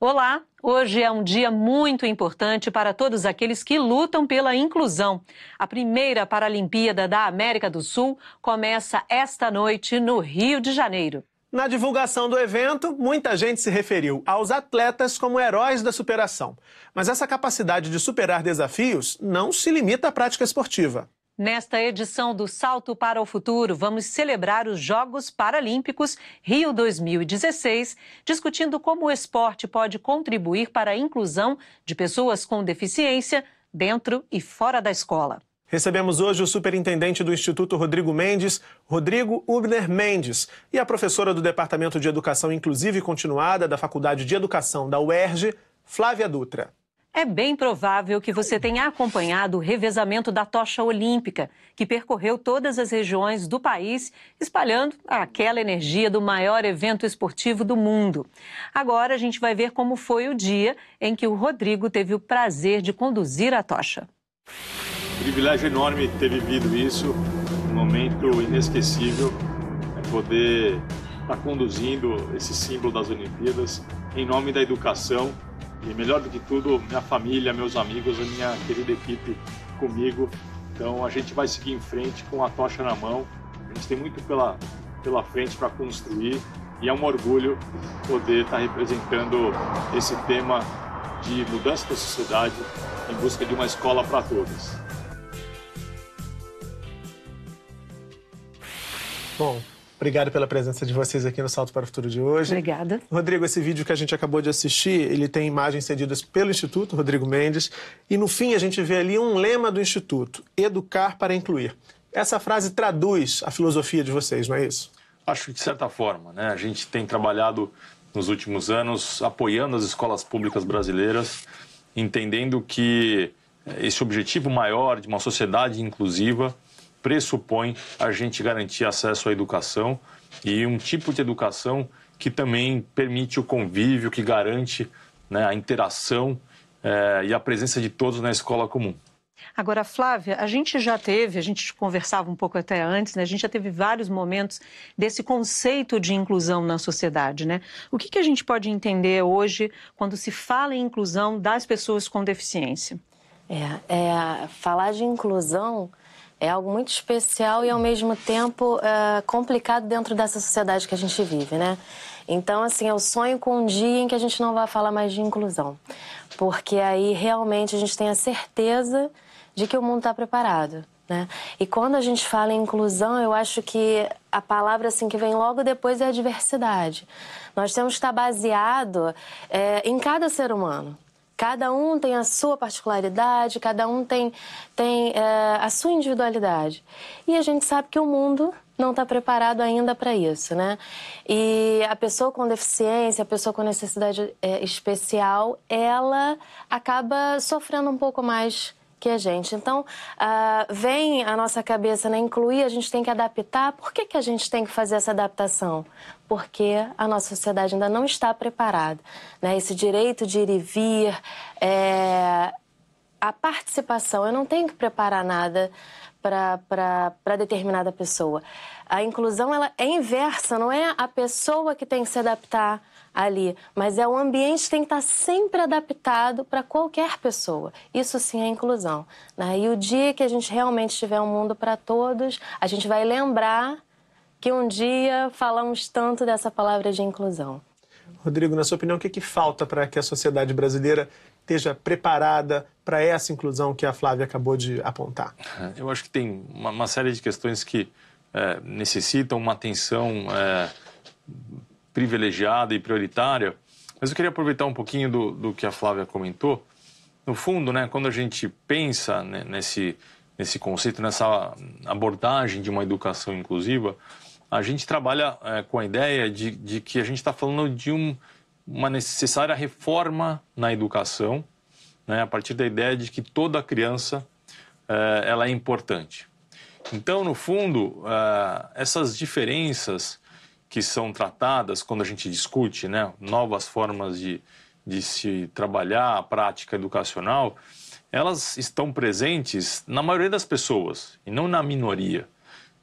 Olá! Hoje é um dia muito importante para todos aqueles que lutam pela inclusão. A primeira Paralimpíada da América do Sul começa esta noite no Rio de Janeiro. Na divulgação do evento, muita gente se referiu aos atletas como heróis da superação. Mas essa capacidade de superar desafios não se limita à prática esportiva. Nesta edição do Salto para o Futuro, vamos celebrar os Jogos Paralímpicos Rio 2016, discutindo como o esporte pode contribuir para a inclusão de pessoas com deficiência dentro e fora da escola. Recebemos hoje o superintendente do Instituto Rodrigo Mendes, Rodrigo Ubner Mendes, e a professora do Departamento de Educação Inclusiva e Continuada da Faculdade de Educação da UERJ, Flávia Dutra. É bem provável que você tenha acompanhado o revezamento da tocha olímpica, que percorreu todas as regiões do país, espalhando aquela energia do maior evento esportivo do mundo. Agora a gente vai ver como foi o dia em que o Rodrigo teve o prazer de conduzir a tocha. Privilégio enorme ter vivido isso, um momento inesquecível, é poder estar tá conduzindo esse símbolo das Olimpíadas em nome da educação e melhor do que tudo, minha família, meus amigos, a minha querida equipe comigo. Então a gente vai seguir em frente com a tocha na mão. A gente tem muito pela, pela frente para construir e é um orgulho poder estar tá representando esse tema de mudança da sociedade em busca de uma escola para todos. Bom, Obrigado pela presença de vocês aqui no Salto para o Futuro de hoje. Obrigada. Rodrigo, esse vídeo que a gente acabou de assistir, ele tem imagens cedidas pelo Instituto Rodrigo Mendes. E no fim a gente vê ali um lema do Instituto: educar para incluir. Essa frase traduz a filosofia de vocês, não é isso? Acho que de certa forma, né? A gente tem trabalhado nos últimos anos apoiando as escolas públicas brasileiras, entendendo que eh, esse objetivo maior de uma sociedade inclusiva pressupõe a gente garantir acesso à educação e um tipo de educação que também permite o convívio, que garante né, a interação é, e a presença de todos na escola comum. Agora, Flávia, a gente já teve, a gente conversava um pouco até antes, né? a gente já teve vários momentos desse conceito de inclusão na sociedade. Né? O que, que a gente pode entender hoje quando se fala em inclusão das pessoas com deficiência? É, é falar de inclusão é algo muito especial e, ao mesmo tempo, é complicado dentro dessa sociedade que a gente vive, né? Então, assim, eu sonho com um dia em que a gente não vai falar mais de inclusão, porque aí realmente a gente tem a certeza de que o mundo está preparado. Né? E quando a gente fala em inclusão, eu acho que a palavra assim que vem logo depois é a diversidade. Nós temos que estar tá baseado é, em cada ser humano. Cada um tem a sua particularidade, cada um tem, tem é, a sua individualidade. E a gente sabe que o mundo não está preparado ainda para isso, né? E a pessoa com deficiência, a pessoa com necessidade é, especial, ela acaba sofrendo um pouco mais que a gente. Então, uh, vem a nossa cabeça, né? Incluir, a gente tem que adaptar. Por que, que a gente tem que fazer essa adaptação? Porque a nossa sociedade ainda não está preparada. Né? Esse direito de ir e vir, é... a participação, eu não tenho que preparar nada para determinada pessoa. A inclusão ela é inversa, não é a pessoa que tem que se adaptar ali. Mas é um ambiente que tem que estar tá sempre adaptado para qualquer pessoa. Isso sim é inclusão. Né? E o dia que a gente realmente tiver um mundo para todos, a gente vai lembrar que um dia falamos tanto dessa palavra de inclusão. Rodrigo, na sua opinião, o que, que falta para que a sociedade brasileira esteja preparada para essa inclusão que a Flávia acabou de apontar? Eu acho que tem uma, uma série de questões que é, necessitam uma atenção é, privilegiada e prioritária, mas eu queria aproveitar um pouquinho do, do que a Flávia comentou. No fundo, né, quando a gente pensa né, nesse, nesse conceito, nessa abordagem de uma educação inclusiva, a gente trabalha é, com a ideia de, de que a gente está falando de um, uma necessária reforma na educação, né, a partir da ideia de que toda criança é, ela é importante. Então, no fundo, é, essas diferenças que são tratadas quando a gente discute né, novas formas de, de se trabalhar a prática educacional, elas estão presentes na maioria das pessoas e não na minoria.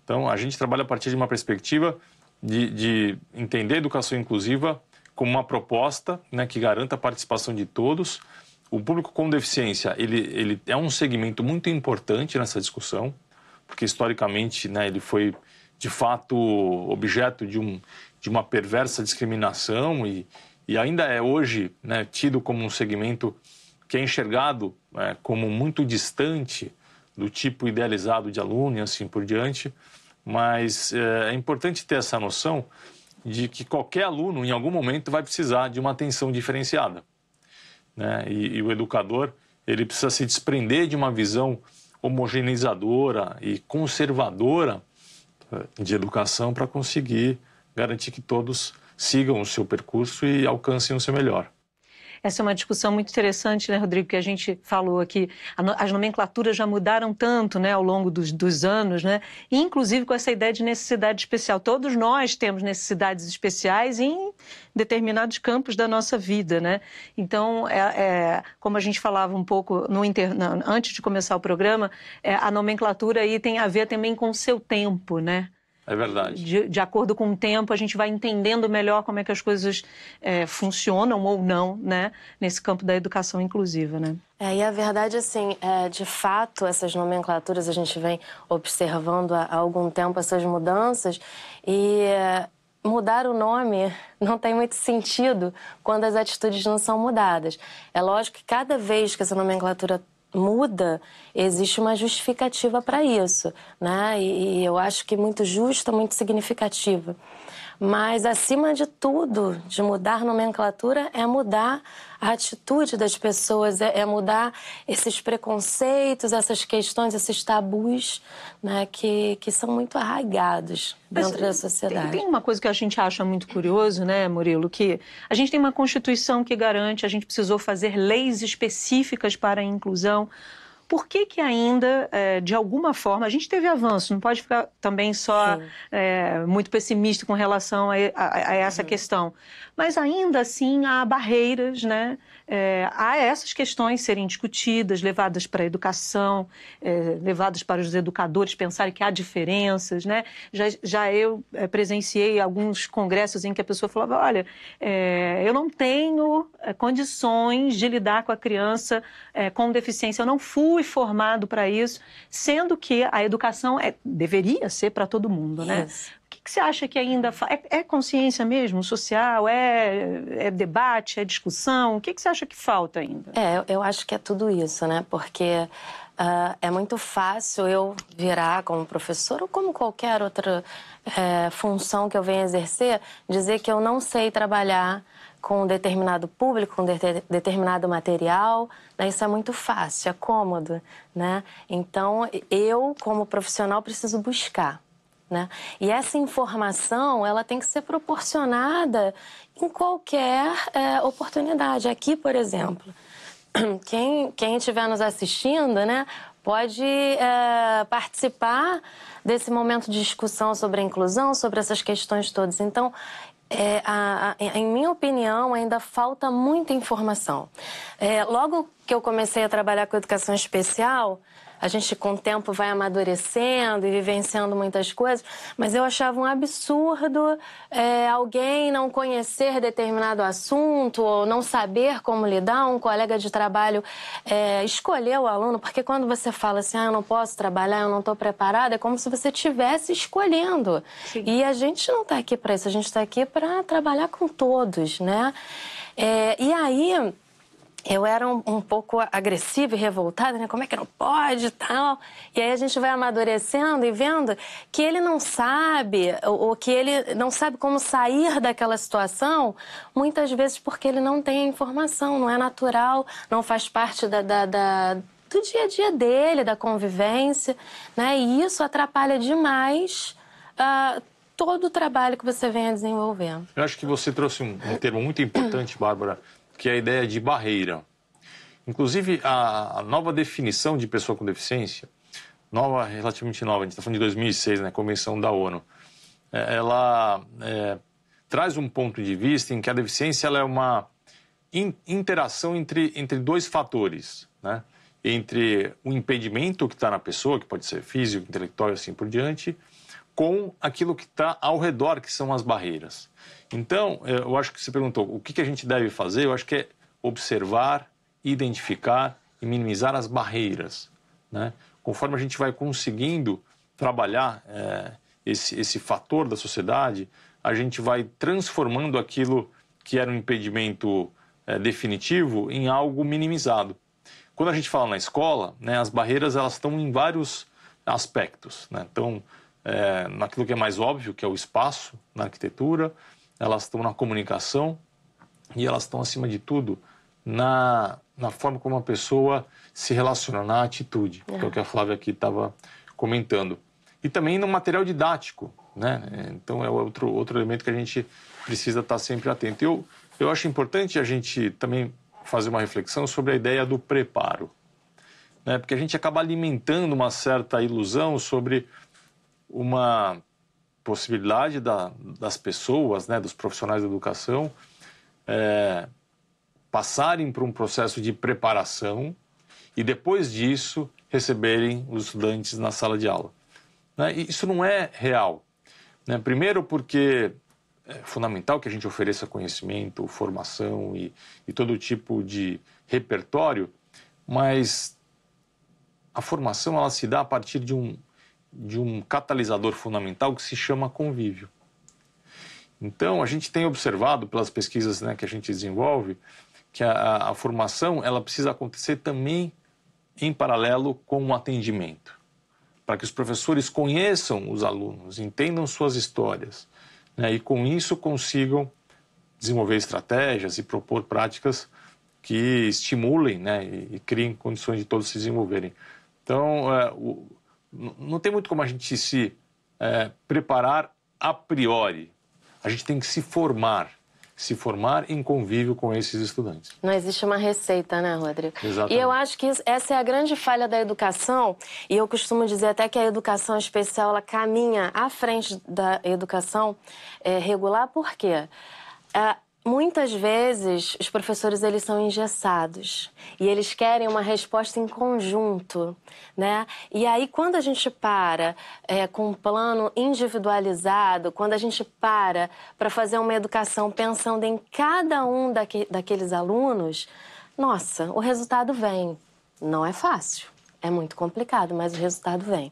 Então, a gente trabalha a partir de uma perspectiva de, de entender a educação inclusiva como uma proposta né, que garanta a participação de todos. O público com deficiência ele, ele é um segmento muito importante nessa discussão, porque historicamente né, ele foi de fato objeto de, um, de uma perversa discriminação e, e ainda é hoje né, tido como um segmento que é enxergado é, como muito distante do tipo idealizado de aluno e assim por diante, mas é, é importante ter essa noção de que qualquer aluno, em algum momento, vai precisar de uma atenção diferenciada. Né? E, e, o educador ele precisa se desprender de uma visão homogeneizadora e conservadora eh, de educação para conseguir garantir que todos sigam o seu percurso e alcancem o seu melhor. Essa é uma discussão muito interessante, né, Rodrigo, que a gente falou aqui. As nomenclaturas já mudaram tanto né, ao longo dos, dos anos, né? inclusive com essa ideia de necessidade especial. Todos nós temos necessidades especiais em determinados campos da nossa vida, né? Então, é, é como a gente falava um pouco no inter... Não, antes de começar o programa, é, a nomenclatura aí tem a ver também com o seu tempo, né? É verdade. De, de, acordo com o tempo, a gente vai entendendo melhor como é que as coisas é, funcionam ou não, né? Nesse campo da educação inclusiva, né? É, e a verdade, assim, é, de fato, essas nomenclaturas a gente vem observando há, há algum tempo essas mudanças e é, mudar o nome não tem muito sentido quando as atitudes não são mudadas. É lógico que cada vez que essa nomenclatura muda, existe uma justificativa para isso, né? E, e eu acho que muito justa, muito significativa. Mas, acima de tudo, de mudar nomenclatura é mudar a atitude das pessoas, é, é mudar esses preconceitos, essas questões, esses tabus né, que, que são muito arraigados dentro Mas, da sociedade. Tem, tem, uma coisa que a gente acha muito curioso, né, Murilo? Que a gente tem uma Constituição que garante, a gente precisou fazer leis específicas para a inclusão. Por que, que ainda, é, de alguma forma, a gente teve avanço, não pode ficar também só é, muito pessimista com relação a, a, a essa uhum. questão, mas ainda assim há barreiras, né? É, há essas questões serem discutidas, levadas para a educação, é, levadas para os educadores pensarem que há diferenças, né? Já, já eu é, presenciei alguns congressos em que a pessoa falava, olha, é, eu não tenho é, condições de lidar com a criança é, com deficiência, eu não fui formado para isso, sendo que a educação deveria ser para todo mundo, né? que você acha que ainda é, é consciência mesmo social? É, é, debate? É discussão? O que, que você acha que falta ainda? É, eu acho que é tudo isso, né? Porque uh, é muito fácil eu virar como professor ou como qualquer outra é, função que eu venha exercer, dizer que eu não sei trabalhar com um determinado público, com um de determinado material, né? isso é muito fácil, é cômodo, né? Então, eu, como profissional, preciso buscar né? E essa informação ela tem que ser proporcionada em qualquer é, oportunidade. Aqui, por exemplo, quem quem estiver nos assistindo, né, pode é, participar desse momento de discussão sobre a inclusão, sobre essas questões todas. Então, é, a, a, em minha opinião, ainda falta muita informação. É, logo que eu comecei a trabalhar com educação especial, a gente com o tempo vai amadurecendo e vivenciando muitas coisas, mas eu achava um absurdo é, alguém não conhecer determinado assunto ou não saber como lidar. Um colega de trabalho é, escolheu o aluno, porque quando você fala assim, ah, eu não posso trabalhar, eu não estou preparada, é como se você estivesse escolhendo. Sim. E a gente não está aqui para isso, a gente está aqui para trabalhar com todos, né? É, e aí eu era um, um, pouco agressiva e revoltada, né? Como é que não pode e tal? E aí a gente vai amadurecendo e vendo que ele não sabe, ou, ou, que ele não sabe como sair daquela situação, muitas vezes porque ele não tem a informação, não é natural, não faz parte da, da, da do dia a dia dele, da convivência, né? E isso atrapalha demais. Uh, todo o trabalho que você vem a desenvolver. Eu acho que você trouxe um, um termo muito importante, Bárbara, que é a ideia de barreira. Inclusive, a, a nova definição de pessoa com deficiência, nova, relativamente nova, a gente está falando de 2006, né, Convenção da ONU, é, ela é, traz um ponto de vista em que a deficiência ela é uma in, interação entre, entre dois fatores, né? entre o impedimento que está na pessoa, que pode ser físico, intelectual e assim por diante, com aquilo que está ao redor, que são as barreiras. Então, é, eu acho que você perguntou o que a gente deve fazer, eu acho que é observar, identificar e minimizar as barreiras. Né? Conforme a gente vai conseguindo trabalhar é, esse, esse fator da sociedade, a gente vai transformando aquilo que era um impedimento é, definitivo em algo minimizado. Quando a gente fala na escola, né, as barreiras elas estão em vários aspectos. Né? Então, é, naquilo que é mais óbvio, que é o espaço, na arquitetura, elas estão na comunicação e elas estão, acima de tudo, na, na forma como uma pessoa se relaciona, na atitude, que é o que a é. Flávia aqui estava comentando. E também no material didático, né? Então é outro, outro elemento que a gente precisa estar sempre atento. Eu, eu acho importante a gente também fazer uma reflexão sobre a ideia do preparo, né? Porque a gente acaba alimentando uma certa ilusão sobre uma possibilidade da, das pessoas, né, dos profissionais da educação, é, passarem por um processo de preparação e depois disso receberem os estudantes na sala de aula. Né? Isso não é real. Né? Primeiro, porque é fundamental que a gente ofereça conhecimento, formação e, e todo tipo de repertório, mas a formação ela se dá a partir de um, de um catalisador fundamental que se chama convívio. Então, a gente tem observado pelas pesquisas né, que a gente desenvolve que a, a, formação ela precisa acontecer também em paralelo com o atendimento, para que os professores conheçam os alunos, entendam suas histórias né, e, com isso, consigam desenvolver estratégias e propor práticas que estimulem né, e, e criem condições de todos se desenvolverem. Então, é, o, não tem muito como a gente se é, preparar a priori. A gente tem que se formar, se formar em convívio com esses estudantes. Não existe uma receita, né, Rodrigo? Exatamente. E eu acho que essa é a grande falha da educação, e eu costumo dizer até que a educação especial ela caminha à frente da educação é, regular, por quê? É, Muitas vezes os professores eles são engessados e eles querem uma resposta em conjunto, né? E aí quando a gente para é, com um plano individualizado, quando a gente para para fazer uma educação pensando em cada um daque, daqueles alunos, nossa, o resultado vem. Não é fácil, é muito complicado, mas o resultado vem.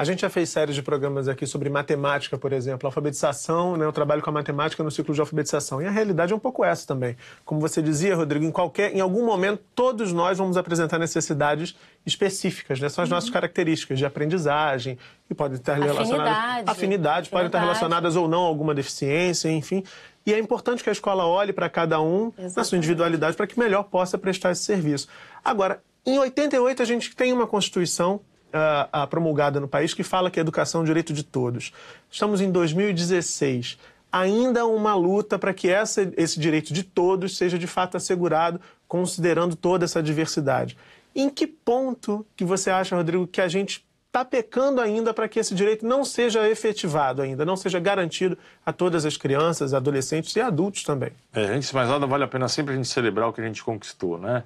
A gente já fez séries de programas aqui sobre matemática, por exemplo, alfabetização, né? O trabalho com a matemática no ciclo de alfabetização. E a realidade é um pouco essa também. Como você dizia, Rodrigo, em qualquer, em algum momento, todos nós vamos apresentar necessidades específicas, né? São as uhum. nossas características de aprendizagem, que podem estar relacionadas. Afinidade. Afinidade, podem estar relacionadas ou não a alguma deficiência, enfim. E é importante que a escola olhe para cada um Exatamente. na sua individualidade para que melhor possa prestar esse serviço. Agora, em 88, a gente tem uma Constituição uh, promulgada no país que fala que a educação é um direito de todos. Estamos em 2016 ainda uma luta para que essa, esse direito de todos seja de fato assegurado, considerando toda essa diversidade. Em que ponto que você acha, Rodrigo, que a gente está pecando ainda para que esse direito não seja efetivado ainda, não seja garantido a todas as crianças, adolescentes e adultos também? É, antes de mais nada, vale a pena sempre a gente celebrar o que a gente conquistou, né?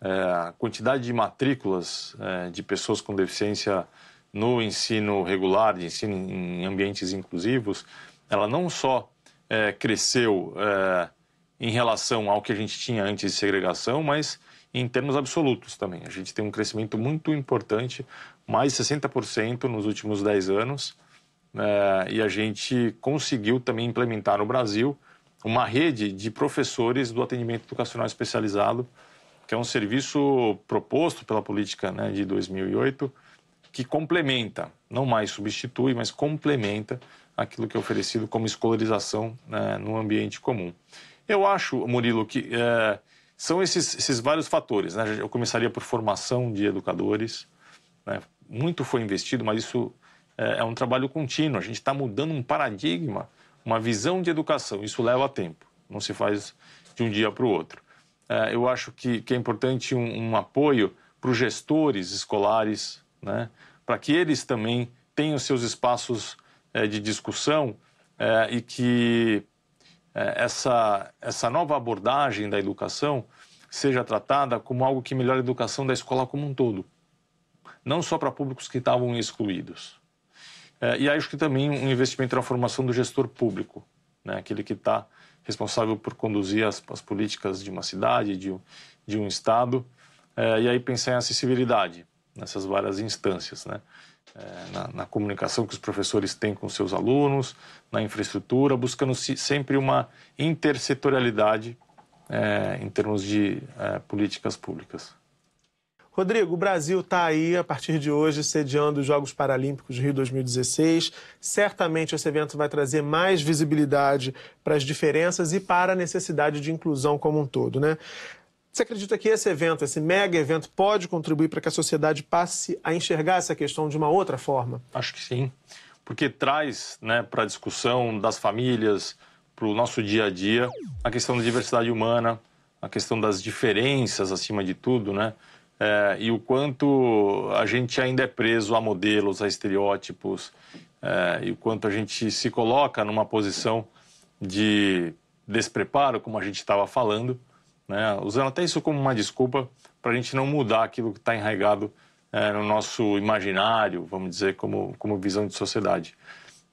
É, a quantidade de matrículas é, de pessoas com deficiência no ensino regular, de ensino em ambientes inclusivos, ela não só é, cresceu em relação ao que a gente tinha antes de segregação, mas em termos absolutos também. A gente tem um crescimento muito importante, mais 60% nos últimos 10 anos, e a gente conseguiu também implementar no Brasil uma rede de professores do atendimento educacional especializado que é um serviço proposto pela política né, de 2008 que complementa, não mais substitui, mas complementa aquilo que é oferecido como escolarização né, no ambiente comum. Eu acho, Murilo, que é, são esses, esses, vários fatores. Né? Eu começaria por formação de educadores. Né? Muito foi investido, mas isso é, é um trabalho contínuo. A gente está mudando um paradigma, uma visão de educação. Isso leva tempo, não se faz de um dia para o outro. É, eu acho que, que é importante um, um apoio para os gestores escolares, né, para que eles também tenham seus espaços é, de discussão é, e que é, essa, essa nova abordagem da educação seja tratada como algo que melhora a educação da escola como um todo, não só para públicos que estavam excluídos. É, e acho que também um investimento na formação do gestor público, né, aquele que está responsável por conduzir as, as políticas de uma cidade, de, de um estado. É, e aí pensar em acessibilidade nessas várias instâncias, né? É, na, na, comunicação que os professores têm com seus alunos, na infraestrutura, buscando -se sempre uma intersetorialidade é, em termos de é, políticas públicas. Rodrigo, o Brasil está aí, a partir de hoje, sediando os Jogos Paralímpicos Rio 2016. Certamente esse evento vai trazer mais visibilidade para as diferenças e para a necessidade de inclusão como um todo, né? Você acredita que esse evento, esse mega evento, pode contribuir para que a sociedade passe a enxergar essa questão de uma outra forma? Acho que sim, porque traz né, para a discussão das famílias, para o nosso dia a dia, a questão da diversidade humana, a questão das diferenças acima de tudo, né? é, e o quanto a gente ainda é preso a modelos, a estereótipos, é, e o quanto a gente se coloca numa posição de despreparo, como a gente estava falando, né? usando até isso como uma desculpa para a gente não mudar aquilo que está enraizado é, no nosso imaginário, vamos dizer, como, como visão de sociedade.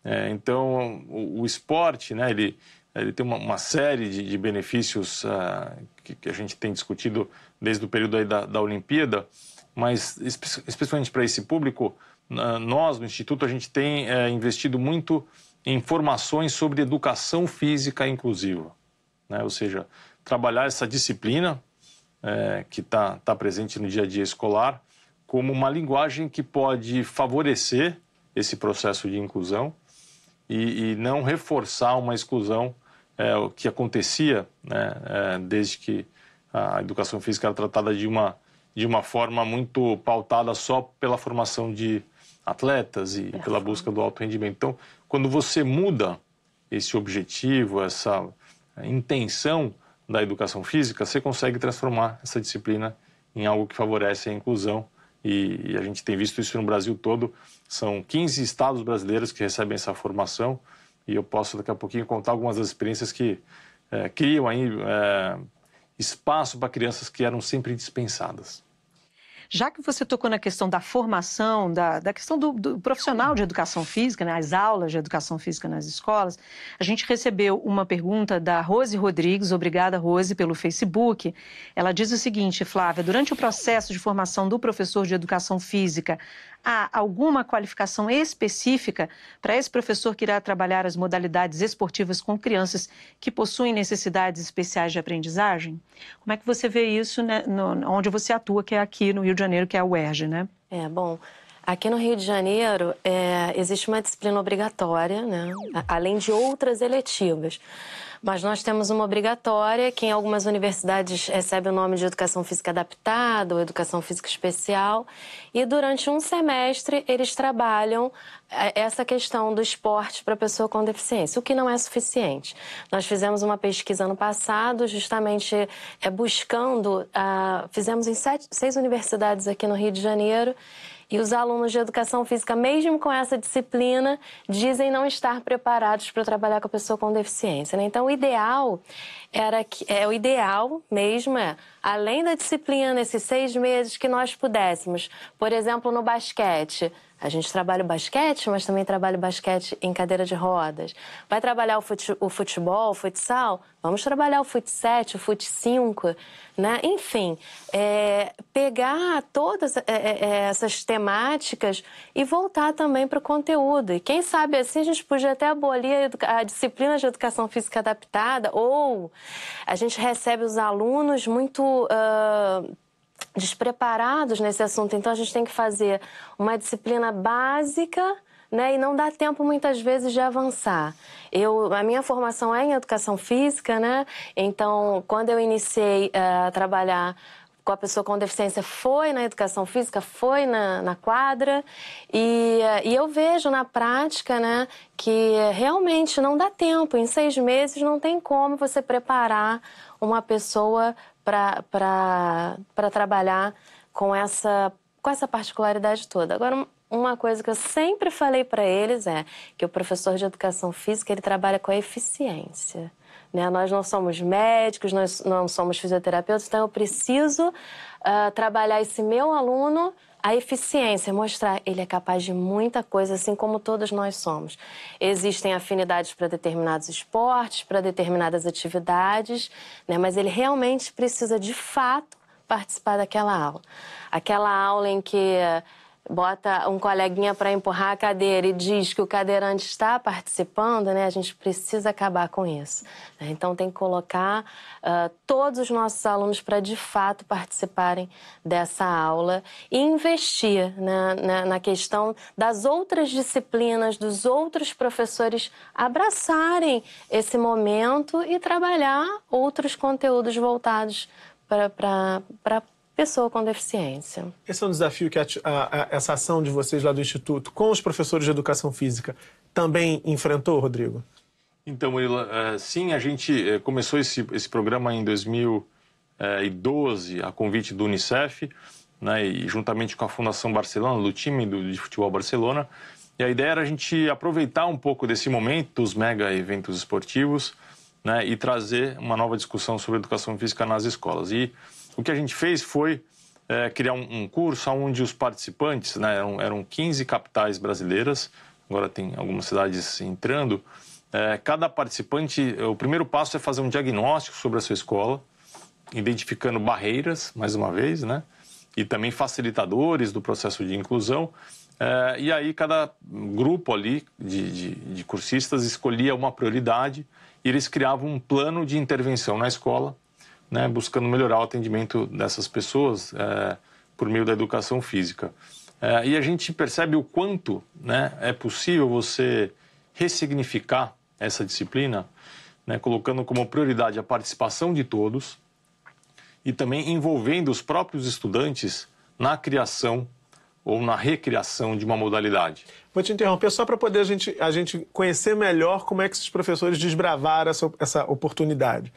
É, então, o, o esporte, né, ele, ele tem uma, uma série de, de benefícios uh, que, que, a gente tem discutido desde o período da, da Olimpíada, mas espe especialmente para esse público, uh, nós no Instituto a gente tem uh, investido muito em formações sobre educação física inclusiva, né? ou seja, trabalhar essa disciplina é, que está tá presente no dia a dia escolar como uma linguagem que pode favorecer esse processo de inclusão e, e, não reforçar uma exclusão é, o que acontecia, né, é, desde que a educação física era tratada de uma, de uma forma muito pautada só pela formação de atletas e pela busca do alto rendimento. Então, quando você muda esse objetivo, essa é, intenção da educação física, você consegue transformar essa disciplina em algo que favorece a inclusão. E, e a gente tem visto isso no Brasil todo. São 15 estados brasileiros que recebem essa formação e eu posso daqui a pouquinho contar algumas das experiências que é, criam aí é, espaço para crianças que eram sempre dispensadas. Já que você tocou na questão da formação, da, da questão do, do, profissional de educação física, né, as aulas de educação física nas escolas, a gente recebeu uma pergunta da Rose Rodrigues, obrigada Rose, pelo Facebook. Ela diz o seguinte, Flávia, durante o processo de formação do professor de educação física, há alguma qualificação específica para esse professor que irá trabalhar as modalidades esportivas com crianças que possuem necessidades especiais de aprendizagem? Como é que você vê isso né, no, onde você atua, que é aqui no Rio de Janeiro, que é a UERJ, né? É, bom, aqui no Rio de Janeiro é, existe uma disciplina obrigatória, né? além de outras eletivas. Mas nós temos uma obrigatória que em algumas universidades recebe o nome de educação física adaptada ou educação física especial. E durante um semestre eles trabalham eh, essa questão do esporte para pessoa com deficiência, o que não é suficiente. Nós fizemos uma pesquisa no passado, justamente eh, buscando, ah, fizemos em seis universidades aqui no Rio de Janeiro e os alunos de educação física, mesmo com essa disciplina, dizem não estar preparados para trabalhar com a pessoa com deficiência. Né? Então, o ideal era que é o ideal mesmo é além da disciplina esses seis meses que nós pudéssemos, por exemplo, no basquete, a gente trabalha o basquete, mas também trabalha o basquete em cadeira de rodas. Vai trabalhar o, fute, o futebol, o futsal? Vamos trabalhar o fut 7, o fut 5, né? Enfim, é, pegar todas é, é, é, essas temáticas e voltar também para o conteúdo. E quem sabe assim a gente podia até abolir a, a disciplina de educação física adaptada ou a gente recebe os alunos muito uh, despreparados nesse assunto. Então a gente tem que fazer uma disciplina básica. Né, e não dá tempo muitas vezes de avançar. Eu, a minha formação é em educação física, né? Então, quando eu iniciei uh, a trabalhar com a pessoa com deficiência foi na educação física, foi na, na quadra. E, eh, e eu vejo na prática né, que realmente não dá tempo. Em seis meses não tem como você preparar uma pessoa para trabalhar com essa, com essa particularidade toda. Agora, uma coisa que eu sempre falei para eles é que o professor de educação física ele trabalha com a eficiência. Né? Nós não somos médicos, nós não somos fisioterapeutas, então eu preciso uh, trabalhar esse meu aluno a eficiência, mostrar ele é capaz de muita coisa, assim como todos nós somos. Existem afinidades para determinados esportes, para determinadas atividades, né? mas ele realmente precisa, de fato, participar daquela aula. Aquela aula em que bota um coleguinha para empurrar a cadeira e diz que o cadeirante está participando, né? A gente precisa acabar com isso. Né? Então tem que colocar uh, todos os nossos alunos para de fato participarem dessa aula e investir né na, na questão das outras disciplinas, dos outros professores abraçarem esse momento e trabalhar outros conteúdos voltados para pessoa com deficiência. Esse é um desafio que a, a, a, essa ação de vocês lá do Instituto com os professores de educação física também enfrentou, Rodrigo? Então, Murila, eh, sim, a gente eh, começou esse, esse programa em 2012, a convite do Unicef, né, e juntamente com a Fundação Barcelona, do time do, de futebol Barcelona. E a ideia era a gente aproveitar um pouco desse momento dos mega eventos esportivos né, e trazer uma nova discussão sobre educação física nas escolas. E o que a gente fez foi é, criar um, um, curso onde os participantes, né, eram, eram 15 capitais brasileiras, agora tem algumas cidades entrando, é, cada participante, o primeiro passo é fazer um diagnóstico sobre a sua escola, identificando barreiras, mais uma vez, né? E também facilitadores do processo de inclusão. É, e aí, cada grupo ali de, de, de, cursistas escolhia uma prioridade e eles criavam um plano de intervenção na escola né, buscando melhorar o atendimento dessas pessoas é, por meio da educação física. É, e a gente percebe o quanto né, é possível você ressignificar essa disciplina, né, colocando como prioridade a participação de todos e também envolvendo os próprios estudantes na criação ou na recriação de uma modalidade. Vou te interromper só para poder a gente, a gente conhecer melhor como é que esses professores desbravaram essa, essa oportunidade.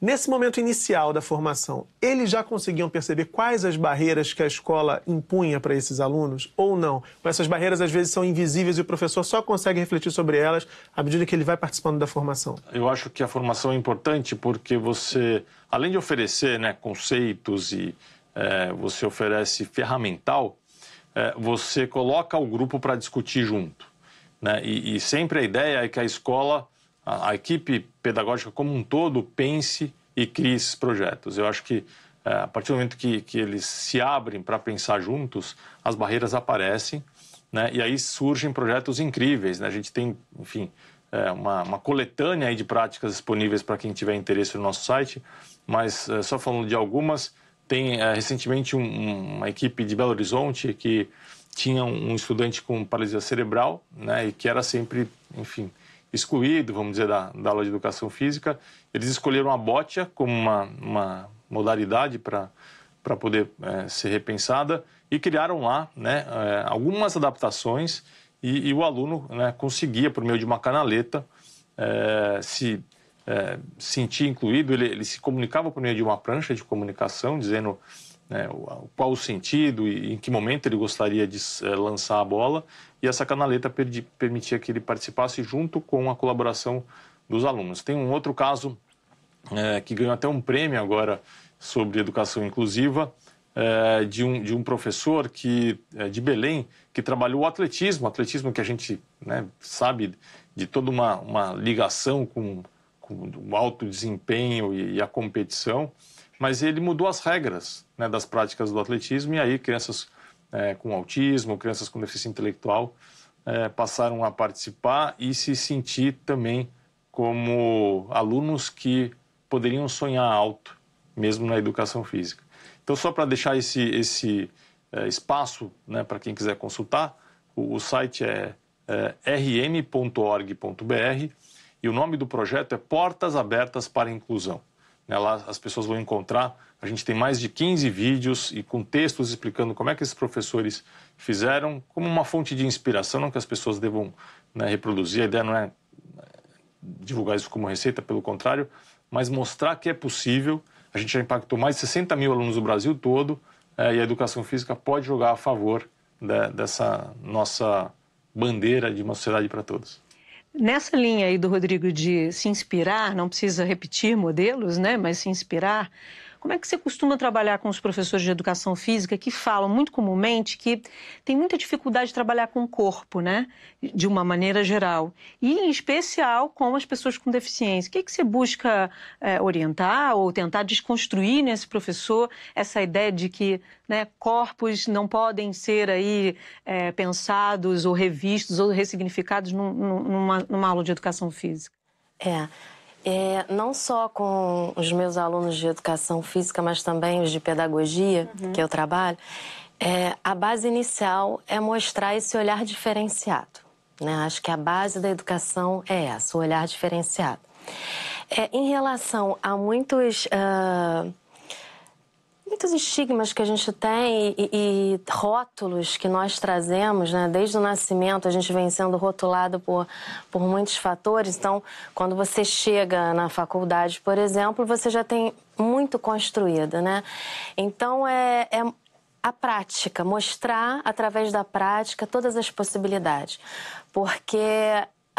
Nesse momento inicial da formação, eles já conseguiam perceber quais as barreiras que a escola impunha para esses alunos ou não? essas barreiras às vezes são invisíveis e o professor só consegue refletir sobre elas à medida que ele vai participando da formação. Eu acho que a formação é importante porque você, além de oferecer né, conceitos e é, você oferece ferramental, é, você coloca o grupo para discutir junto. Né? E, e sempre a ideia é que a escola a, a equipe pedagógica como um todo pense e crie esses projetos. Eu acho que é, a partir do momento que, que eles se abrem para pensar juntos, as barreiras aparecem, né? E aí surgem projetos incríveis, né? A gente tem, enfim, é, uma, uma coletânea de práticas disponíveis para quem tiver interesse no nosso site, mas é, só falando de algumas, tem é, recentemente um, uma equipe de Belo Horizonte que tinha um estudante com paralisia cerebral, né? E que era sempre, enfim, excluído, vamos dizer, da, da aula de educação física. Eles escolheram a bótia como uma, uma modalidade para poder é, ser repensada e criaram lá né, é, algumas adaptações e, e o aluno né, conseguia, por meio de uma canaleta, é, se é, sentir incluído, ele, ele se comunicava por meio de uma prancha de comunicação, dizendo né, qual o sentido e em que momento ele gostaria de eh, lançar a bola. E essa canaleta perdi, permitia que ele participasse junto com a colaboração dos alunos. Tem um outro caso é, que ganhou até um prêmio agora sobre educação inclusiva, é, de, um, de um professor que, é, de Belém que trabalhou o atletismo, o atletismo que a gente né, sabe de toda uma, uma ligação com, com o alto desempenho e, e a competição mas ele mudou as regras né, das práticas do atletismo e aí crianças é, com autismo, crianças com deficiência intelectual é, passaram a participar e se sentir também como alunos que poderiam sonhar alto, mesmo na educação física. Então, só para deixar esse, esse é, espaço né, para quem quiser consultar, o, o site é, é rm.org.br e o nome do projeto é Portas Abertas para a Inclusão. Né? Lá as pessoas vão encontrar. A gente tem mais de 15 vídeos e com textos explicando como é que esses professores fizeram, como uma fonte de inspiração, não que as pessoas devam né, reproduzir. A ideia não é né, divulgar isso como receita, pelo contrário, mas mostrar que é possível. A gente já impactou mais de 60 mil alunos do Brasil todo é, e a educação física pode jogar a favor dessa nossa bandeira de uma sociedade para todos. Nessa linha aí do Rodrigo de se inspirar, não precisa repetir modelos, né, mas se inspirar, como é que você costuma trabalhar com os professores de educação física que falam muito comumente que tem muita dificuldade de trabalhar com o corpo, né? De uma maneira geral. E, em especial, com as pessoas com deficiência. O que, é que você busca é, orientar ou tentar desconstruir nesse professor essa ideia de que né, corpos não podem ser aí é, pensados ou revistos ou ressignificados num, numa, numa aula de educação física? É é, não só com os meus alunos de educação física, mas também os de pedagogia, uhum. que eu trabalho, é, a base inicial é mostrar esse olhar diferenciado. Né? Acho que a base da educação é essa, o olhar diferenciado. É, em relação a muitos. Uh muitos estigmas que a gente tem e, e, rótulos que nós trazemos, né? Desde o nascimento a gente vem sendo rotulado por, por muitos fatores. Então, quando você chega na faculdade, por exemplo, você já tem muito construído, né? Então, é, é a prática, mostrar através da prática todas as possibilidades. Porque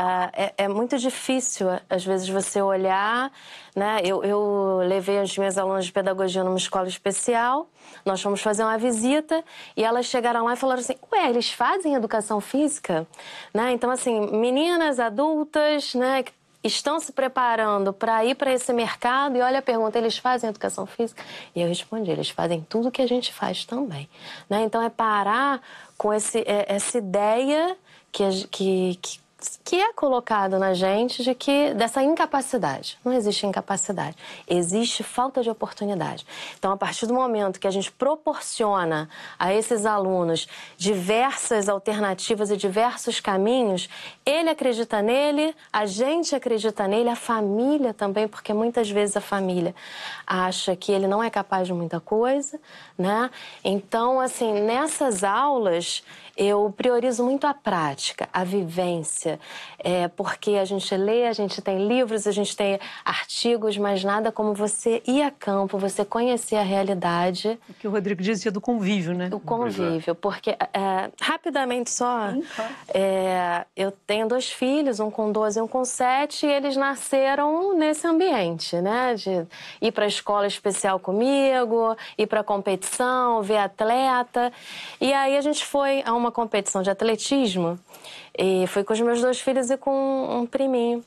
ah, é, é, muito difícil, às vezes, você olhar. Né? Eu, eu, levei as minhas alunas de pedagogia numa escola especial, nós fomos fazer uma visita e elas chegaram lá e falaram assim: Ué, eles fazem educação física? Né? Então, assim, meninas adultas né, que estão se preparando para ir para esse mercado e olha a pergunta, eles fazem educação física? E eu respondi, eles fazem tudo que a gente faz também. Né? Então é parar com esse, é, essa ideia que, que, que que é colocado na gente de que dessa incapacidade. Não existe incapacidade, existe falta de oportunidade. Então, a partir do momento que a gente proporciona a esses alunos diversas alternativas e diversos caminhos, ele acredita nele, a gente acredita nele, a família também, porque muitas vezes a família acha que ele não é capaz de muita coisa, né? Então, assim, nessas aulas eu priorizo muito a prática, a vivência ciência, é, porque a gente lê, a gente tem livros, a gente tem artigos, mas nada como você ir a campo, você conhecer a realidade. O que o Rodrigo dizia do convívio, né? O é. convívio, porque é, é rapidamente só, então. é, eu tenho dois filhos, um com 12 e um com 7, e eles nasceram nesse ambiente, né? De ir para a escola especial comigo, ir para competição, ver atleta. E aí a gente foi a uma competição de atletismo e fui com os meus dois filhos e com um priminho.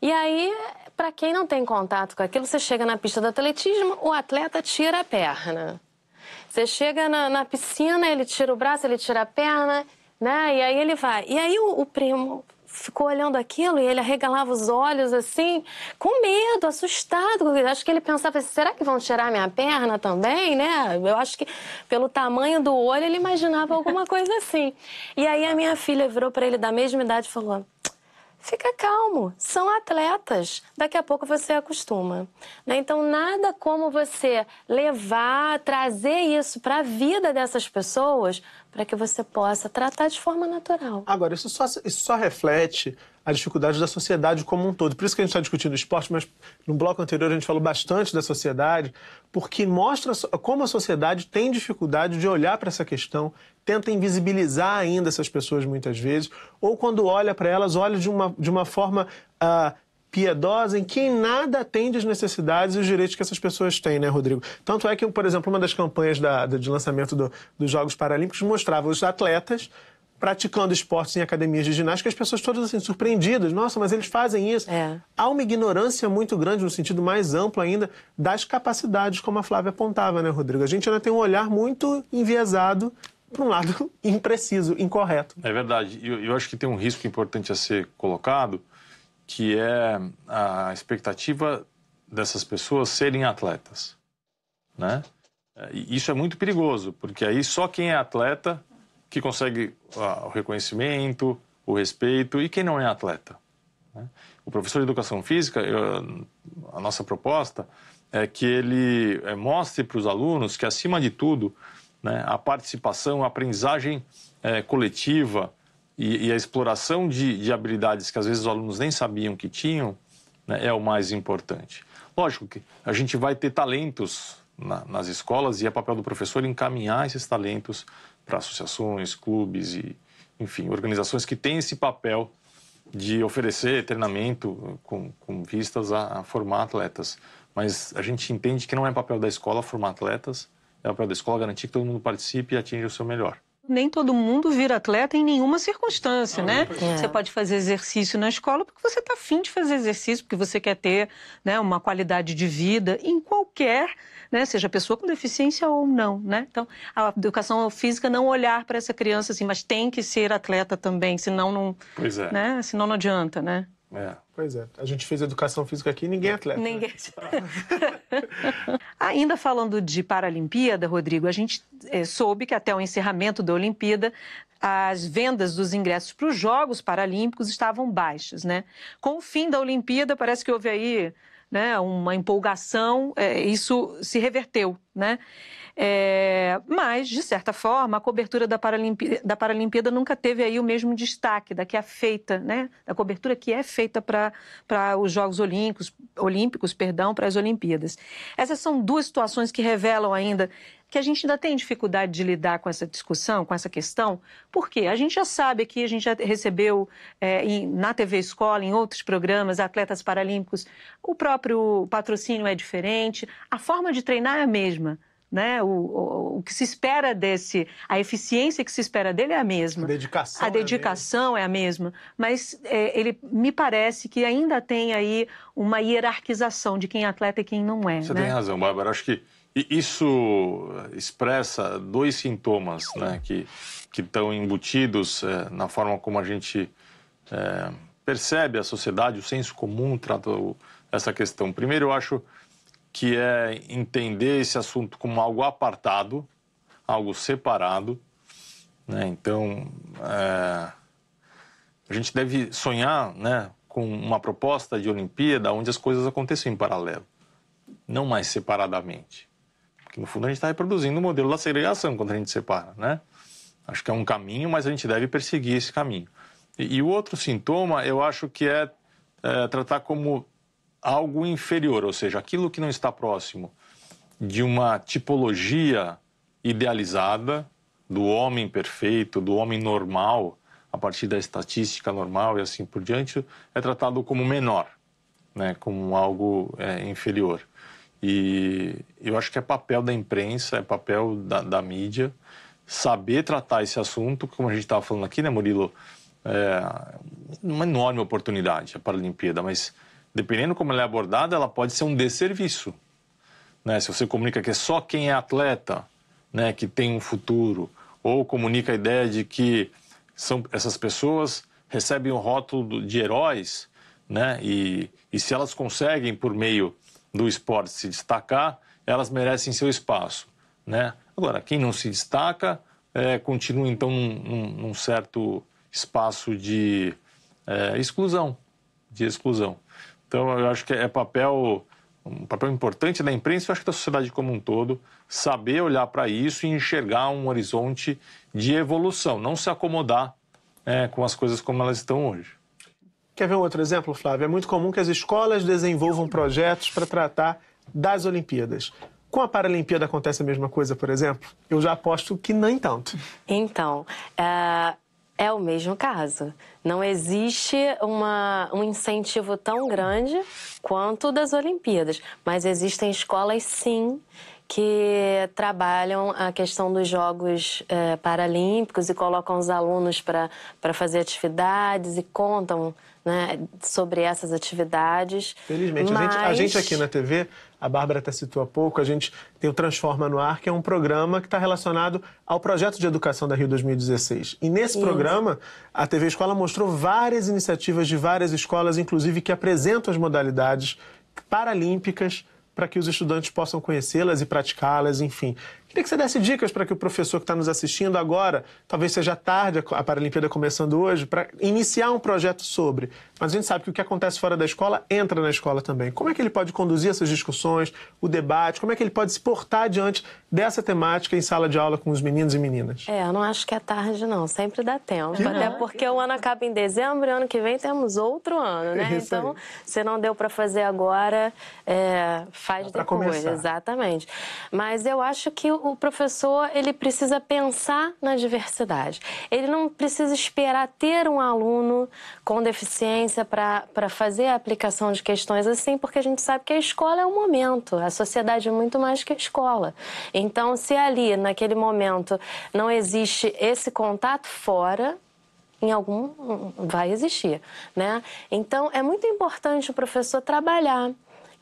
E aí, para quem não tem contato com aquilo, você chega na pista do atletismo, o atleta tira a perna. Você chega na, na piscina, ele tira o braço, ele tira a perna, né? E aí ele vai. E aí o, o primo ficou olhando aquilo e ele arregalava os olhos assim, com medo, assustado. Acho que ele pensava assim, será que vão tirar minha perna também, né? Eu acho que pelo tamanho do olho ele imaginava alguma coisa assim. E aí a minha filha virou para ele da mesma idade e falou: Fica calmo, são atletas. Daqui a pouco você acostuma. Né? Então, nada como você levar, trazer isso para a vida dessas pessoas para que você possa tratar de forma natural. Agora, isso só, isso só reflete a dificuldade da sociedade como um todo. Por isso que a gente está discutindo esporte, mas no bloco anterior a gente falou bastante da sociedade, porque mostra como a sociedade tem dificuldade de olhar para essa questão, tenta invisibilizar ainda essas pessoas muitas vezes, ou quando olha para elas, olha de uma, de uma forma ah, piedosa em quem nada atende as necessidades e os direitos que essas pessoas têm, né, Rodrigo? Tanto é que, por exemplo, uma das campanhas da, de lançamento do, dos Jogos Paralímpicos mostrava os atletas praticando esportes em academias de ginástica, as pessoas todas assim, surpreendidas. Nossa, mas eles fazem isso. É. Há uma ignorância muito grande, no sentido mais amplo ainda, das capacidades, como a Flávia apontava, né, Rodrigo? A gente ainda tem um olhar muito enviesado para um lado impreciso, incorreto. É verdade. Eu, eu acho que tem um risco importante a ser colocado, que é a expectativa dessas pessoas serem atletas, né? Isso é muito perigoso, porque aí só quem é atleta que consegue ah, o reconhecimento, o respeito e quem não é atleta. Né? O professor de educação física, eu, a nossa proposta é que ele é, mostre para os alunos que, acima de tudo, né, a participação, a aprendizagem é, coletiva e, e, a exploração de, de, habilidades que às vezes os alunos nem sabiam que tinham né, é o mais importante. Lógico que a gente vai ter talentos na, nas escolas e é papel do professor encaminhar esses talentos para associações, clubes e, enfim, organizações que têm esse papel de oferecer treinamento com, com vistas a, a, formar atletas. Mas a gente entende que não é papel da escola formar atletas, é papel da escola garantir que todo mundo participe e atinja o seu melhor. Nem todo mundo vira atleta em nenhuma circunstância, né? É. Você pode fazer exercício na escola porque você está afim de fazer exercício, porque você quer ter né, uma qualidade de vida em qualquer, né, seja pessoa com deficiência ou não, né? Então, a educação física não olhar para essa criança assim, mas tem que ser atleta também, senão não, pois é. né? senão não adianta, né? É. Pois é. A gente fez educação física aqui e ninguém é atleta. Né? Ninguém. Né? Ainda falando de Paralimpíada, Rodrigo, a gente é, soube que até o encerramento da Olimpíada as vendas dos ingressos para os Jogos Paralímpicos estavam baixas, né? Com o fim da Olimpíada, parece que houve aí né, uma empolgação, é, isso se reverteu, né? É, mas, de certa forma, a cobertura da Paralimpíada, da Paralimpíada nunca teve aí o mesmo destaque da que é feita, né? Da cobertura que é feita para os Jogos Olímpicos, Olímpicos, perdão, para as Olimpíadas. Essas são duas situações que revelam ainda que a gente ainda tem dificuldade de lidar com essa discussão, com essa questão, porque a gente já sabe que a gente já recebeu é, em, na TV Escola, em outros programas, atletas paralímpicos, o próprio patrocínio é diferente, a forma de treinar é a mesma, né? O, o, o, que se espera desse, a eficiência que se espera dele é a mesma. A dedicação. A dedicação é a mesma, é a mesma mas é, ele me parece que ainda tem aí uma hierarquização de quem é atleta e quem não é. Você né? tem razão, Bárbara. Acho que isso expressa dois sintomas, né? Que que estão embutidos é, na forma como a gente é, percebe a sociedade, o senso comum trata essa questão. Primeiro, eu acho que é entender esse assunto como algo apartado, algo separado. Né? Então, é... a gente deve sonhar né, com uma proposta de Olimpíada onde as coisas acontecem em paralelo, não mais separadamente. Porque, no fundo, a gente está reproduzindo o modelo da segregação quando a gente separa. Né? Acho que é um caminho, mas a gente deve perseguir esse caminho. E, e o outro sintoma, eu acho que é, é tratar como algo inferior, ou seja, aquilo que não está próximo de uma tipologia idealizada do homem perfeito, do homem normal, a partir da estatística normal e assim por diante, é tratado como menor, né, como algo é, inferior. E eu acho que é papel da imprensa, é papel da, da mídia saber tratar esse assunto, como a gente estava falando aqui, né, Murilo? É, é uma enorme oportunidade a Paralimpíada, mas dependendo como ela é abordada, ela pode ser um desserviço. Né? Se você comunica que é só quem é atleta né, que tem um futuro, ou comunica a ideia de que são, essas pessoas recebem o um rótulo de heróis, né, e, e se elas conseguem, por meio do esporte, se destacar, elas merecem seu espaço. Né? Agora, quem não se destaca é, continua, então, num, num certo espaço de é, exclusão, de exclusão. Então, eu acho que é papel um papel importante da imprensa e acho que da sociedade como um todo, saber olhar para isso e enxergar um horizonte de evolução, não se acomodar é, com as coisas como elas estão hoje. Quer ver um outro exemplo, Flávio? É muito comum que as escolas desenvolvam projetos para tratar das Olimpíadas. Com a Paralimpíada acontece a mesma coisa, por exemplo? Eu já aposto que nem tanto. Então, uh, é o mesmo caso. Não existe uma, um incentivo tão grande quanto das Olimpíadas, mas existem escolas, sim, que trabalham a questão dos Jogos é, Paralímpicos e colocam os alunos para fazer atividades e contam né, sobre essas atividades. Felizmente. Mas... A, gente, a, gente, aqui na TV, a Bárbara até citou há pouco, a gente tem o Transforma no Ar, que é um programa que está relacionado ao projeto de educação da Rio 2016. E nesse Isso. programa, a TV Escola mostrou várias iniciativas de várias escolas, inclusive que apresentam as modalidades paralímpicas para que os estudantes possam conhecê-las e praticá-las, enfim. Queria que você desse dicas para que o professor que está nos assistindo agora, talvez seja tarde, a Paralimpíada começando hoje, para iniciar um projeto sobre. Mas a gente sabe que o que acontece fora da escola entra na escola também. Como é que ele pode conduzir essas discussões, o debate, como é que ele pode se portar diante dessa temática em sala de aula com os meninos e meninas? É, eu não acho que é tarde, não. Sempre dá tempo. Até porque o ano acaba em dezembro e ano que vem temos outro ano, né? É então, se não deu para fazer agora, é, faz Dá depois. Exatamente. Mas eu acho que o professor ele precisa pensar na diversidade. Ele não precisa esperar ter um aluno com deficiência para fazer a aplicação de questões assim, porque a gente sabe que a escola é um momento, a sociedade é muito mais que a escola. Então, se ali, naquele momento, não existe esse contato fora, em algum vai existir, né? Então é muito importante o professor trabalhar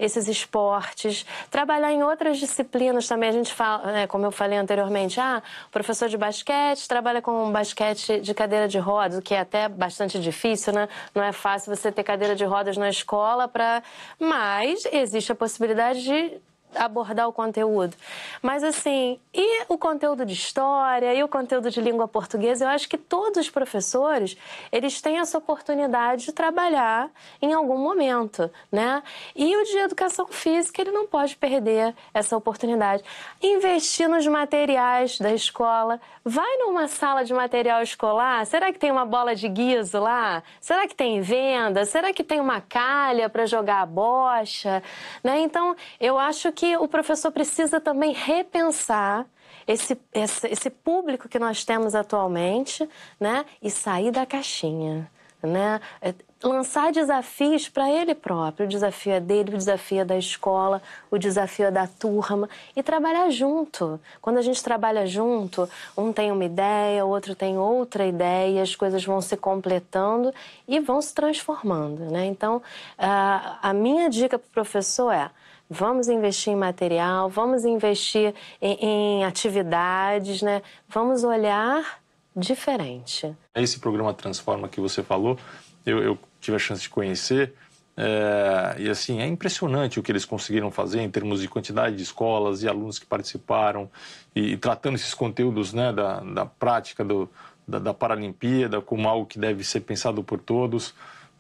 esses esportes, trabalhar em outras disciplinas também. A gente fala, né, como eu falei anteriormente, ah, professor de basquete trabalha com basquete de cadeira de rodas, o que é até bastante difícil, né? Não é fácil você ter cadeira de rodas na escola para, mas existe a possibilidade de abordar o conteúdo. Mas assim, e o conteúdo de história, e o conteúdo de língua portuguesa, eu acho que todos os professores, eles têm essa oportunidade de trabalhar em algum momento, né? E o de educação física, ele não pode perder essa oportunidade. Investir nos materiais da escola, vai numa sala de material escolar, será que tem uma bola de guiso lá? Será que tem venda? Será que tem uma calha para jogar a bocha? Né? Então, eu acho que que o professor precisa também repensar esse, esse, esse público que nós temos atualmente, né? E sair da caixinha, né? É, lançar desafios para ele próprio. O desafio é dele, o desafio é da escola, o desafio é da turma e trabalhar junto. Quando a gente trabalha junto, um tem uma ideia, o outro tem outra ideia, as coisas vão se completando e vão se transformando. Né? Então, a minha dica para o professor é Vamos investir em material, vamos investir em, em atividades, né? Vamos olhar diferente. Esse programa Transforma que você falou, eu, eu tive a chance de conhecer. É, e assim, é impressionante o que eles conseguiram fazer em termos de quantidade de escolas e alunos que participaram e, e tratando esses conteúdos né, da, da prática do, da, da Paralimpíada como algo que deve ser pensado por todos.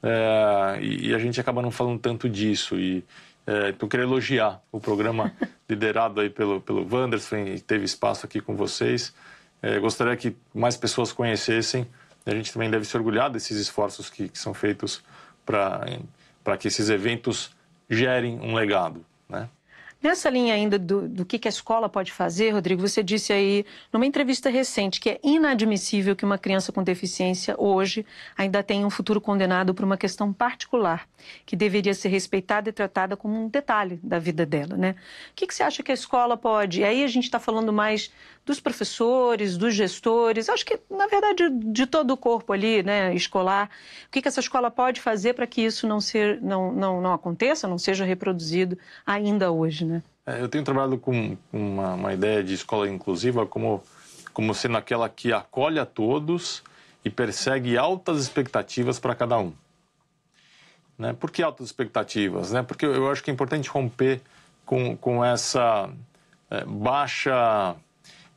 É, e, e, a gente acaba não falando tanto disso. E, é, então, queria elogiar o programa liderado aí pelo, pelo Wanderson, teve espaço aqui com vocês. É, gostaria que mais pessoas conhecessem. A gente também deve se orgulhar desses esforços que, que são feitos para que esses eventos gerem um legado. Né? Nessa linha ainda do, do que, que a escola pode fazer, Rodrigo, você disse aí numa entrevista recente que é inadmissível que uma criança com deficiência hoje ainda tenha um futuro condenado por uma questão particular, que deveria ser respeitada e tratada como um detalhe da vida dela, né? O que, que você acha que a escola pode? E aí a gente está falando mais dos professores, dos gestores, acho que, na verdade, de todo o corpo ali, né, escolar. O que, que essa escola pode fazer para que isso não, ser, não, não, não aconteça, não seja reproduzido ainda hoje, né? É, eu tenho trabalhado com uma, uma, ideia de escola inclusiva como, como sendo aquela que acolhe a todos e persegue altas expectativas para cada um. Né? Por que altas expectativas? Né? Porque eu, acho que é importante romper com, com essa é, baixa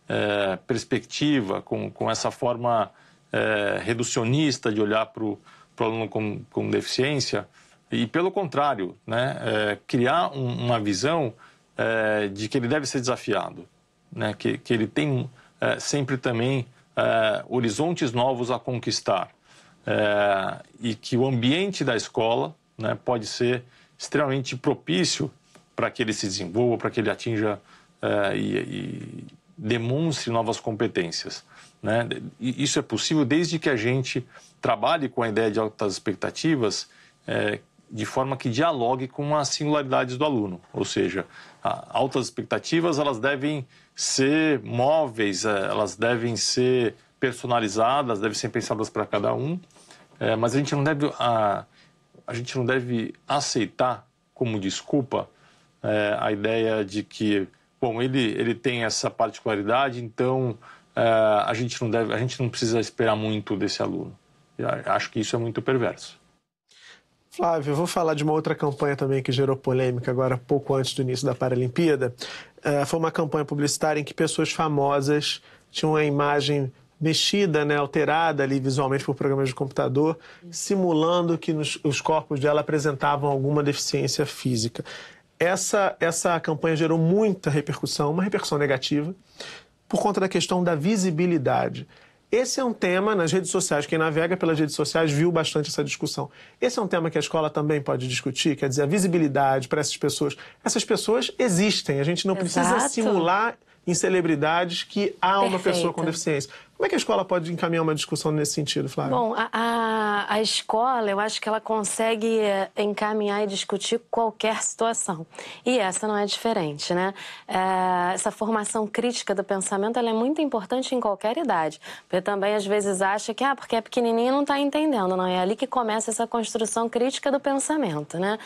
é, perspectiva, com, com essa forma é, reducionista de olhar para o aluno com, com deficiência, e pelo contrário, né, é, criar um, uma visão é, de que ele deve ser desafiado, né? que, que ele tem é, sempre também é, horizontes novos a conquistar é, e que o ambiente da escola né, pode ser extremamente propício para que ele se desenvolva, para que ele atinja é, e, e, demonstre novas competências. Né? isso é possível desde que a gente trabalhe com a ideia de altas expectativas é, de forma que dialogue com as singularidades do aluno, ou seja, altas expectativas elas devem ser móveis, é, elas devem ser personalizadas, devem ser pensadas para cada um, é, mas a gente não deve a, a gente não deve aceitar como desculpa é, a ideia de que bom ele ele tem essa particularidade, então é, a gente não deve a gente não precisa esperar muito desse aluno. Eu acho que isso é muito perverso. Flávio, eu vou falar de uma outra campanha também que gerou polêmica agora pouco antes do início da Paralimpíada. Uh, foi uma campanha publicitária em que pessoas famosas tinham a imagem mexida, né, alterada ali visualmente por programas de computador, simulando que nos, os corpos dela apresentavam alguma deficiência física. Essa, essa campanha gerou muita repercussão, uma repercussão negativa, por conta da questão da visibilidade. Esse é um tema nas redes sociais. Quem navega pelas redes sociais viu bastante essa discussão. Esse é um tema que a escola também pode discutir, quer dizer, a visibilidade para essas pessoas. Essas pessoas existem. A gente não Exato. precisa simular incelebridades que há Perfeito. uma pessoa com deficiência. Como é que a escola pode encaminhar uma discussão nesse sentido, Flávia? Bom, a, a, a escola, eu acho que ela consegue eh, encaminhar e discutir qualquer situação. E essa não é diferente, né? É, essa formação crítica do pensamento, ela é muito importante em qualquer idade. Porque também, às vezes, acha que, ah, porque é pequenininho não está entendendo. Não, é ali que começa essa construção crítica do pensamento, né?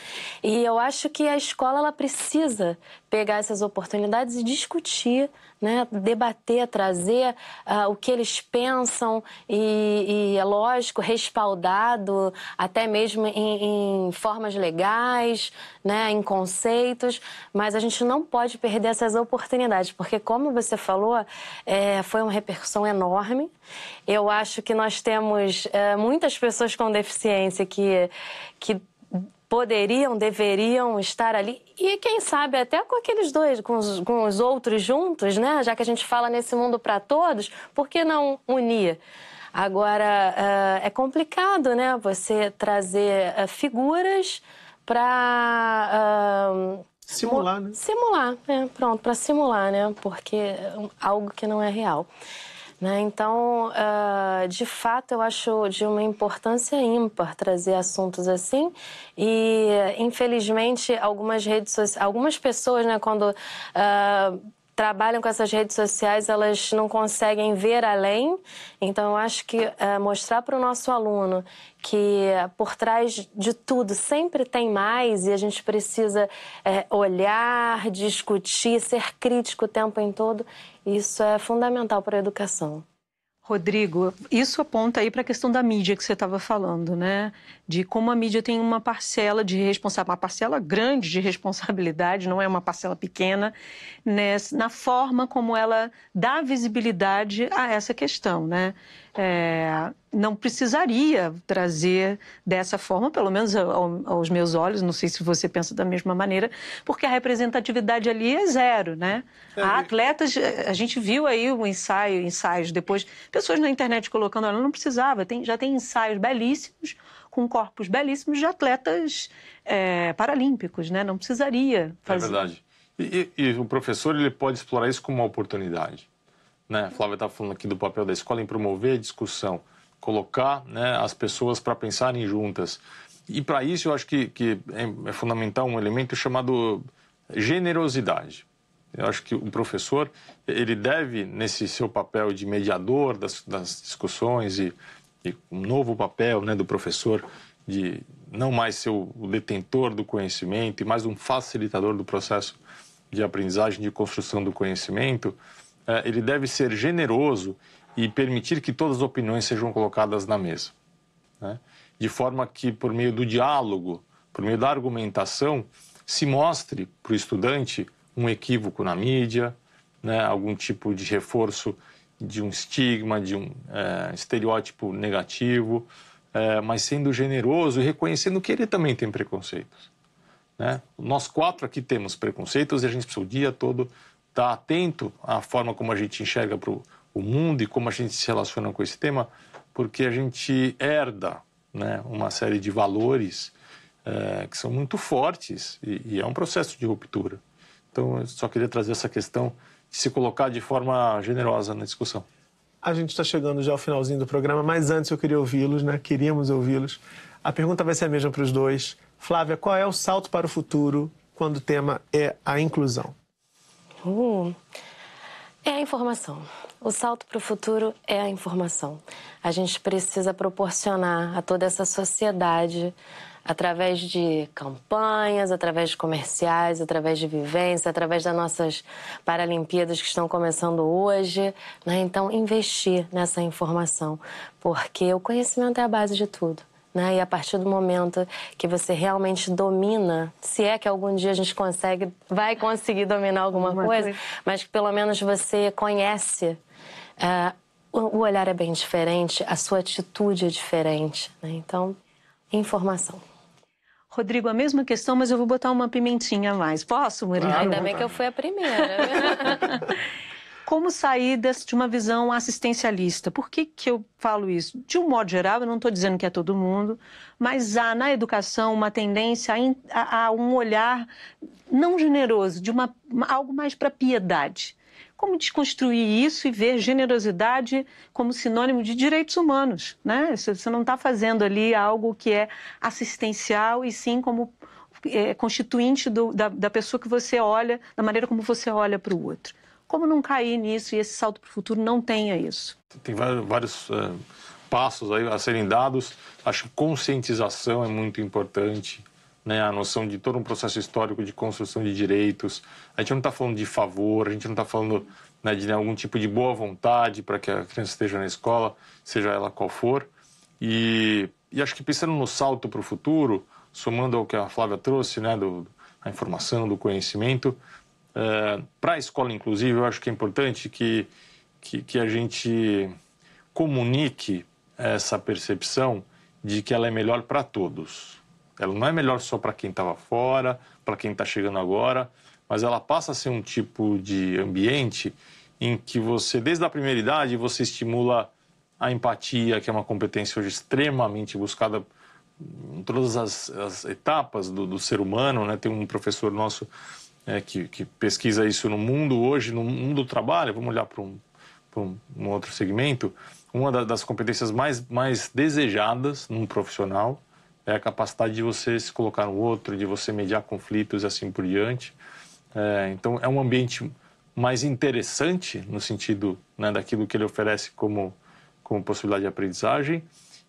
E eu acho que a escola, ela precisa pegar essas oportunidades e discutir né, debater, trazer uh, o que eles pensam e, e, é lógico, respaldado até mesmo em, em, formas legais, né, em conceitos, mas a gente não pode perder essas oportunidades, porque como você falou, é, foi uma repercussão enorme. Eu acho que nós temos é, muitas pessoas com deficiência que, que poderiam, deveriam estar ali e quem sabe até com aqueles dois, com os, com os outros juntos, né? Já que a gente fala nesse mundo para todos, por que não unir? Agora, eh, é complicado, né? Você trazer eh, figuras para. Um, eh, simular, né? Simular, é, pronto, para simular, né? Porque é algo que não é real. Né? Então, uh, de fato, eu acho de uma importância ímpar trazer assuntos assim. E, infelizmente, algumas redes sociais, algumas pessoas, né, quando. Uh, trabalham com essas redes sociais, elas não conseguem ver além. Então, eu acho que é, mostrar para o nosso aluno que por trás de tudo sempre tem mais e a gente precisa é, olhar, discutir, ser crítico o tempo em todo, isso é fundamental para a educação. Rodrigo, isso aponta aí para a questão da mídia que você estava falando, né? de como a mídia tem uma parcela de responsabilidade, uma parcela grande de responsabilidade, não é uma parcela pequena, né, na forma como ela dá visibilidade a essa questão, né? É, não precisaria trazer dessa forma, pelo menos ao, aos meus olhos, não sei se você pensa da mesma maneira, porque a representatividade ali é zero, né? É. Há atletas, eh, a gente viu aí o ensaio, ensaios depois, pessoas na internet colocando, ela não precisava, tem, já tem ensaios belíssimos com corpos belíssimos de atletas é, paralímpicos, né? Não precisaria é fazer. É verdade. E, e, e o professor ele pode explorar isso como uma oportunidade. Né? A Flávia está falando aqui do papel da escola em promover a discussão, colocar né, as pessoas para pensarem juntas. E para isso eu acho que, que é, é fundamental um elemento chamado generosidade. Eu acho que o professor ele deve, nesse seu papel de mediador das, das discussões e e um novo papel né, do professor de não mais ser o detentor do conhecimento e mais um facilitador do processo de aprendizagem, de construção do conhecimento, é, ele deve ser generoso e permitir que todas as opiniões sejam colocadas na mesa. Né? De forma que, por meio do diálogo, por meio da argumentação, se mostre para o estudante um equívoco na mídia, né? algum tipo de reforço de um estigma, de um é, estereótipo negativo, é, mas sendo generoso e reconhecendo que ele também tem preconceitos. Né? Nós quatro aqui temos preconceitos e a gente precisa o dia todo estar tá atento à forma como a gente enxerga pro, o mundo e como a gente se relaciona com esse tema, porque a gente herda né, uma série de valores é, que são muito fortes e, e é um processo de ruptura. Então, eu só queria trazer essa questão se colocar de forma generosa na discussão. A gente está chegando já ao finalzinho do programa, mas antes eu queria ouvi-los, né? Queríamos ouvi-los. A pergunta vai ser a mesma para os dois. Flávia, qual é o salto para o futuro quando o tema é a inclusão? Uh, é a informação. O salto para o futuro é a informação. A gente precisa proporcionar a toda essa sociedade através de campanhas, através de comerciais, através de vivência, através das nossas Paralimpíadas que estão começando hoje. Né? Então, investir nessa informação, porque o conhecimento é a base de tudo. Né? E a partir do momento que você realmente domina, se é que algum dia a gente consegue, vai conseguir dominar alguma, alguma coisa, coisa, mas que pelo menos você conhece. Uh, o olhar é bem diferente, a sua atitude é diferente. Né? Então, informação. Rodrigo, a mesma questão, mas eu vou botar uma pimentinha a mais. Posso, Murilo? Claro, Ainda bem que eu fui a primeira. Como saídas de uma visão assistencialista. Por que, que eu falo isso? De um modo geral, eu não estou dizendo que é todo mundo, mas há na educação uma tendência a, a, a um olhar não generoso, de uma, algo mais para piedade. Como desconstruir isso e ver generosidade como sinônimo de direitos humanos? Né? Você não está fazendo ali algo que é assistencial e sim como é, constituinte do, da, da pessoa que você olha, da maneira como você olha para o outro. Como não cair nisso e esse salto para o futuro não tenha isso? Tem vários, uh, passos aí a serem dados. Acho que conscientização é muito importante né, a noção de todo um processo histórico de construção de direitos. A gente não está falando de favor, a gente não está falando né, de né, algum tipo de boa vontade para que a criança esteja na escola, seja ela qual for. E, e acho que pensando no salto para o futuro, somando ao que a Flávia trouxe, né, do, a informação, do conhecimento, é, eh, para a escola, inclusive, eu acho que é importante que, que, que a gente comunique essa percepção de que ela é melhor para todos. Ela não é melhor só para quem estava fora, para quem está chegando agora, mas ela passa a ser um tipo de ambiente em que você, desde a primeira idade, você estimula a empatia, que é uma competência hoje extremamente buscada em todas as, as etapas do, do, ser humano. Né? Tem um professor nosso é, que, que, pesquisa isso no mundo hoje, no mundo do trabalho, vamos olhar para um, um, outro segmento, uma das competências mais, mais desejadas num profissional é a capacidade de você se colocar no outro, de você mediar conflitos e assim por diante. É, então, é um ambiente mais interessante no sentido né, daquilo que ele oferece como, como possibilidade de aprendizagem.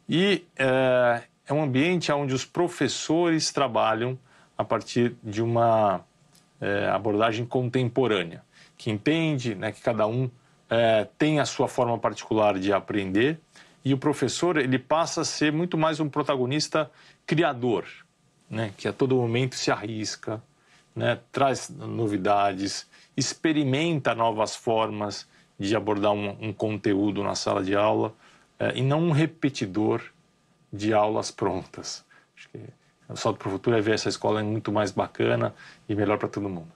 E é, é um ambiente onde os professores trabalham a partir de uma é, abordagem contemporânea, que entende né, que cada um é, tem a sua forma particular de aprender e o professor ele passa a ser muito mais um protagonista criador, né? que a todo momento se arrisca, né? traz novidades, experimenta novas formas de abordar um, um conteúdo na sala de aula é, e não um repetidor de aulas prontas. Acho que o salto para o futuro é ver essa escola muito mais bacana e melhor para todo mundo.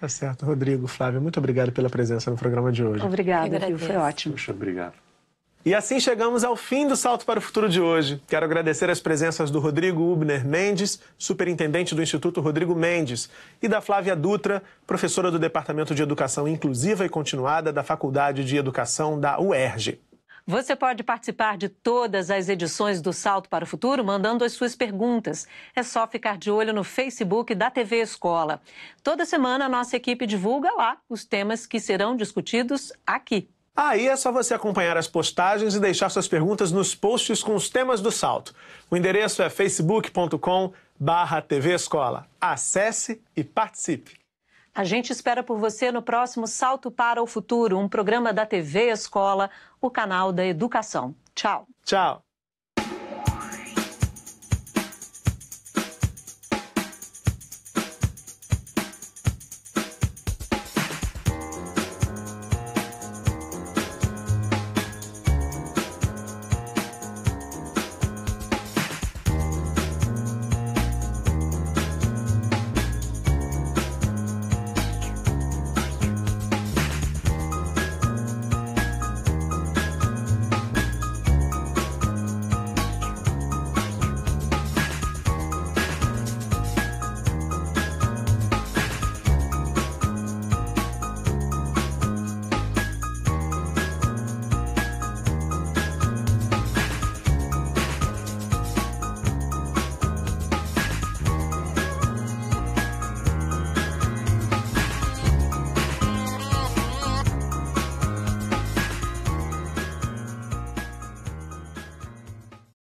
Tá certo. Rodrigo, Flávio, muito obrigado pela presença no programa de hoje. Obrigada, Foi ótimo. Puxa, obrigado. E assim chegamos ao fim do Salto para o Futuro de hoje. Quero agradecer as presenças do Rodrigo Ubner Mendes, superintendente do Instituto Rodrigo Mendes, e da Flávia Dutra, professora do Departamento de Educação Inclusiva e Continuada da Faculdade de Educação da UERJ. Você pode participar de todas as edições do Salto para o Futuro mandando as suas perguntas. É só ficar de olho no Facebook da TV Escola. Toda semana a nossa equipe divulga lá os temas que serão discutidos aqui. Aí é só você acompanhar as postagens e deixar suas perguntas nos posts com os temas do salto. O endereço é facebook.com barra TV Escola. Acesse e participe. A gente espera por você no próximo Salto para o Futuro, um programa da TV Escola, o canal da educação. Tchau. Tchau.